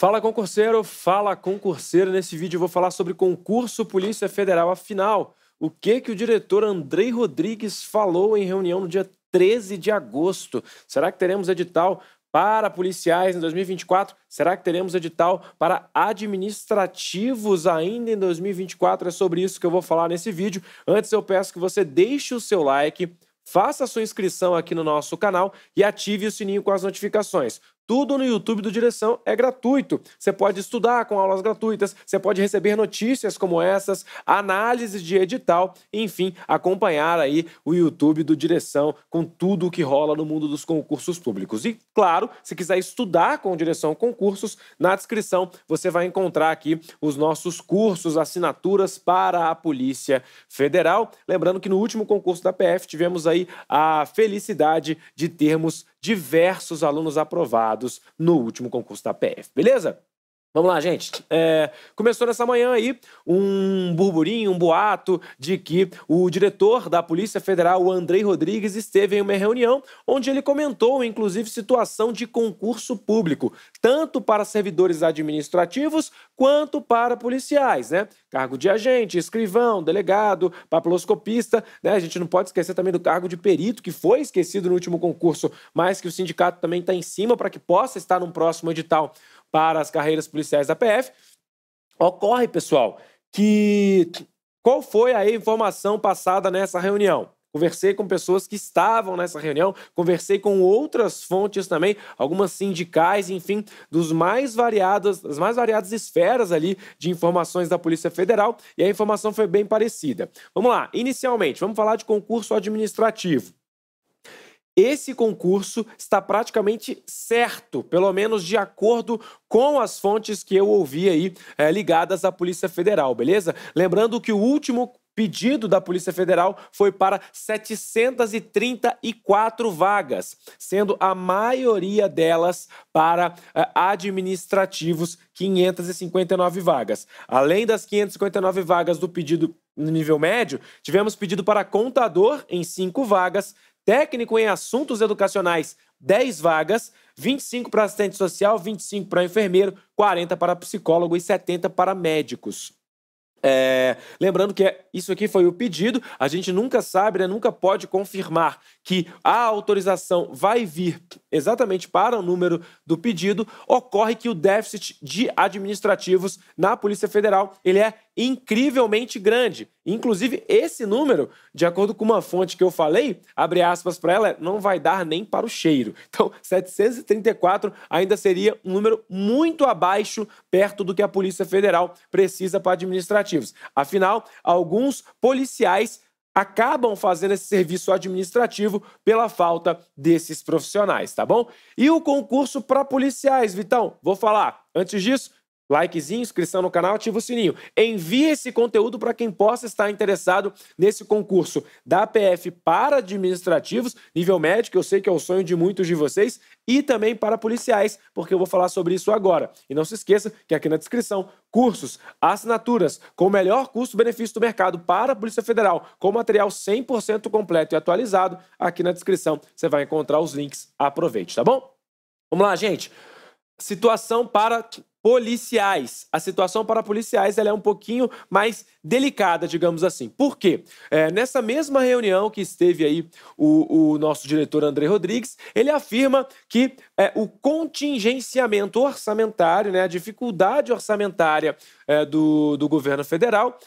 Fala concurseiro, fala concurseiro. Nesse vídeo eu vou falar sobre concurso Polícia Federal. Afinal, o que que o diretor Andrei Rodrigues falou em reunião no dia 13 de agosto? Será que teremos edital para policiais em 2024? Será que teremos edital para administrativos ainda em 2024? É sobre isso que eu vou falar nesse vídeo. Antes eu peço que você deixe o seu like, faça a sua inscrição aqui no nosso canal e ative o sininho com as notificações. Tudo no YouTube do Direção é gratuito. Você pode estudar com aulas gratuitas, você pode receber notícias como essas, análises de edital, enfim, acompanhar aí o YouTube do Direção com tudo o que rola no mundo dos concursos públicos. E, claro, se quiser estudar com Direção Concursos, na descrição você vai encontrar aqui os nossos cursos, assinaturas para a Polícia Federal. Lembrando que no último concurso da PF tivemos aí a felicidade de termos diversos alunos aprovados no último concurso da PF, beleza? Vamos lá, gente. É, começou nessa manhã aí um burburinho, um boato de que o diretor da Polícia Federal, o Andrei Rodrigues, esteve em uma reunião onde ele comentou, inclusive, situação de concurso público, tanto para servidores administrativos quanto para policiais, né? Cargo de agente, escrivão, delegado, papiloscopista, né? A gente não pode esquecer também do cargo de perito, que foi esquecido no último concurso, mas que o sindicato também está em cima para que possa estar num próximo edital para as carreiras policiais da PF. Ocorre, pessoal, que qual foi a informação passada nessa reunião? Conversei com pessoas que estavam nessa reunião, conversei com outras fontes também, algumas sindicais, enfim, dos mais variados, das mais variadas esferas ali de informações da Polícia Federal, e a informação foi bem parecida. Vamos lá, inicialmente, vamos falar de concurso administrativo. Esse concurso está praticamente certo, pelo menos de acordo com as fontes que eu ouvi aí é, ligadas à Polícia Federal, beleza? Lembrando que o último pedido da Polícia Federal foi para 734 vagas, sendo a maioria delas para eh, administrativos, 559 vagas. Além das 559 vagas do pedido no nível médio, tivemos pedido para contador em 5 vagas técnico em assuntos educacionais, 10 vagas, 25 para assistente social, 25 para enfermeiro, 40 para psicólogo e 70 para médicos. É, lembrando que isso aqui foi o pedido, a gente nunca sabe, né, nunca pode confirmar que a autorização vai vir exatamente para o número do pedido. Ocorre que o déficit de administrativos na Polícia Federal ele é incrivelmente grande. Inclusive, esse número, de acordo com uma fonte que eu falei, abre aspas para ela, não vai dar nem para o cheiro. Então, 734 ainda seria um número muito abaixo, perto do que a Polícia Federal precisa para administrativos. Afinal, alguns policiais acabam fazendo esse serviço administrativo pela falta desses profissionais, tá bom? E o concurso para policiais, Vitão? Vou falar. Antes disso, likezinho, inscrição no canal, ativa o sininho. Envie esse conteúdo para quem possa estar interessado nesse concurso da PF para administrativos, nível médico, eu sei que é o sonho de muitos de vocês, e também para policiais, porque eu vou falar sobre isso agora. E não se esqueça que aqui na descrição, cursos, assinaturas com o melhor custo-benefício do mercado para a Polícia Federal, com material 100% completo e atualizado, aqui na descrição você vai encontrar os links. Aproveite, tá bom? Vamos lá, gente situação para policiais. A situação para policiais ela é um pouquinho mais delicada, digamos assim. Por quê? É, nessa mesma reunião que esteve aí o, o, nosso diretor André Rodrigues, ele afirma que é, o contingenciamento orçamentário, né, a dificuldade orçamentária é, do, do governo federal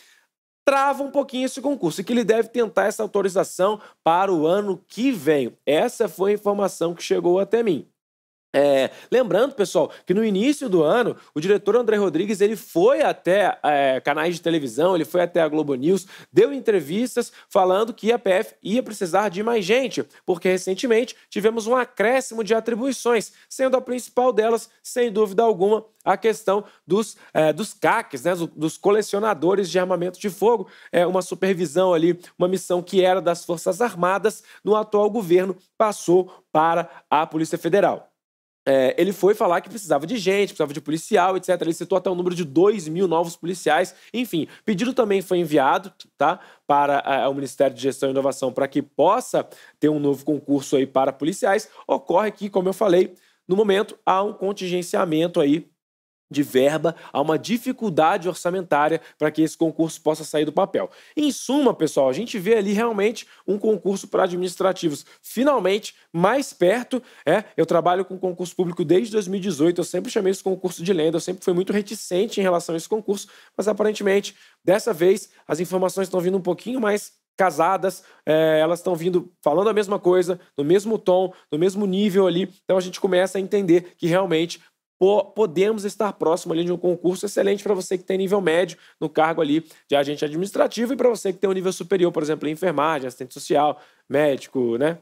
trava um pouquinho esse concurso e que ele deve tentar essa autorização para o ano que vem. Essa foi a informação que chegou até mim. É, lembrando, pessoal, que no início do ano, o diretor André Rodrigues ele foi até é, canais de televisão, ele foi até a Globo News, deu entrevistas falando que a PF ia precisar de mais gente, porque recentemente tivemos um acréscimo de atribuições, sendo a principal delas, sem dúvida alguma, a questão dos, é, dos CACs, né, dos colecionadores de armamento de fogo, é uma supervisão ali, uma missão que era das Forças Armadas no atual governo, passou para a Polícia Federal é, ele foi falar que precisava de gente, precisava de policial, etc. Ele citou até o um número de 2 mil novos policiais. Enfim, pedido também foi enviado tá, para a, é, o Ministério de Gestão e Inovação para que possa ter um novo concurso aí para policiais. Ocorre que, como eu falei, no momento há um contingenciamento aí de verba, há uma dificuldade orçamentária para que esse concurso possa sair do papel. Em suma, pessoal, a gente vê ali realmente um concurso para administrativos finalmente mais perto. É, eu trabalho com concurso público desde 2018, eu sempre chamei esse concurso de lenda, eu sempre fui muito reticente em relação a esse concurso, mas aparentemente, dessa vez, as informações estão vindo um pouquinho mais casadas, é, elas estão vindo falando a mesma coisa, no mesmo tom, no mesmo nível ali. Então a gente começa a entender que realmente podemos estar próximo ali de um concurso excelente para você que tem nível médio no cargo ali de agente administrativo e para você que tem um nível superior, por exemplo, em enfermagem, assistente social, médico, né?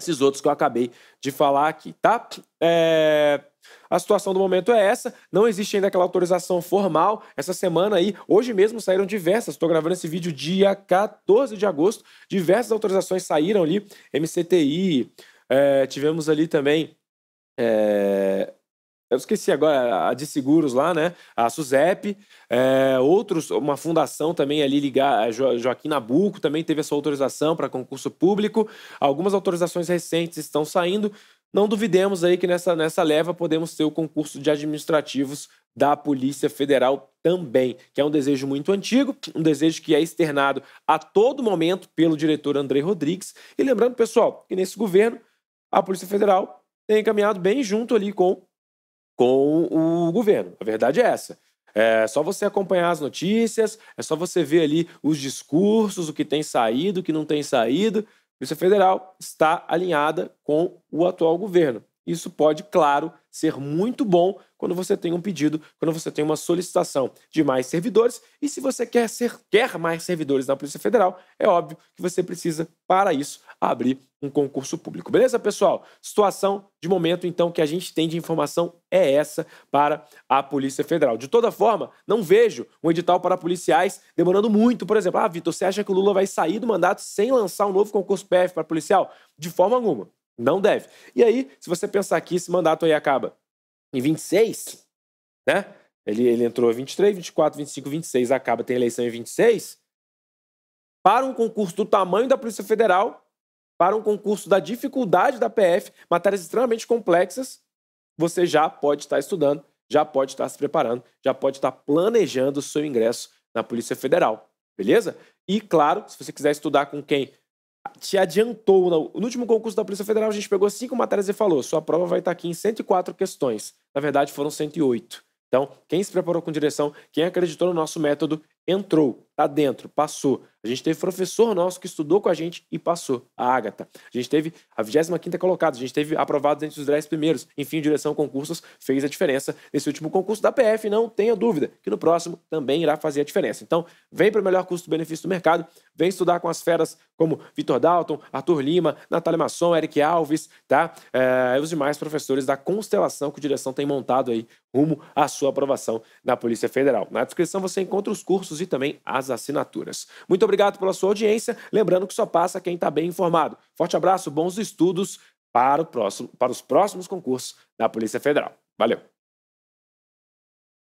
Esses outros que eu acabei de falar aqui, tá? É... A situação do momento é essa, não existe ainda aquela autorização formal. Essa semana aí, hoje mesmo saíram diversas. Estou gravando esse vídeo dia 14 de agosto. Diversas autorizações saíram ali, MCTI, é... tivemos ali também é eu esqueci agora, a de seguros lá, né? A SUSEP, é, outros, uma fundação também ali ligar, é, Joaquim Nabuco também teve essa autorização para concurso público. Algumas autorizações recentes estão saindo. Não duvidemos aí que nessa, nessa leva podemos ter o concurso de administrativos da Polícia Federal também, que é um desejo muito antigo, um desejo que é externado a todo momento pelo diretor André Rodrigues. E lembrando, pessoal, que nesse governo a Polícia Federal tem encaminhado bem junto ali com com o governo. A verdade é essa. É só você acompanhar as notícias, é só você ver ali os discursos, o que tem saído, o que não tem saído. A Polícia Federal está alinhada com o atual governo. Isso pode, claro, ser muito bom quando você tem um pedido, quando você tem uma solicitação de mais servidores. E se você quer, ser, quer mais servidores na Polícia Federal, é óbvio que você precisa, para isso, abrir um concurso público. Beleza, pessoal? Situação de momento, então, que a gente tem de informação é essa para a Polícia Federal. De toda forma, não vejo um edital para policiais demorando muito. Por exemplo, ah, Vitor, você acha que o Lula vai sair do mandato sem lançar um novo concurso PF para policial? De forma alguma. Não deve. E aí, se você pensar que esse mandato aí acaba em 26, né? Ele, ele entrou em 23, 24, 25, 26, acaba, tem eleição em 26. Para um concurso do tamanho da Polícia Federal, para um concurso da dificuldade da PF, matérias extremamente complexas, você já pode estar estudando, já pode estar se preparando, já pode estar planejando o seu ingresso na Polícia Federal, beleza? E claro, se você quiser estudar com quem te adiantou. No último concurso da Polícia Federal, a gente pegou cinco matérias e falou: sua prova vai estar tá aqui em 104 questões. Na verdade, foram 108. Então, quem se preparou com direção, quem acreditou no nosso método, entrou, tá dentro, passou. A gente teve professor nosso que estudou com a gente e passou, a Ágata. A gente teve a 25 colocada, a gente teve aprovados entre os 10 primeiros. Enfim, direção concursos fez a diferença nesse último concurso da PF, não tenha dúvida que no próximo também irá fazer a diferença. Então, vem para o melhor custo-benefício do mercado, vem estudar com as feras como Vitor Dalton, Arthur Lima, Natália Masson, Eric Alves, tá? É, e os demais professores da constelação que a direção tem montado aí rumo à sua aprovação na Polícia Federal. Na descrição você encontra os cursos e também as assinaturas. Muito obrigado pela sua audiência. Lembrando que só passa quem está bem informado. Forte abraço, bons estudos para, próximo, para os próximos concursos da Polícia Federal. Valeu!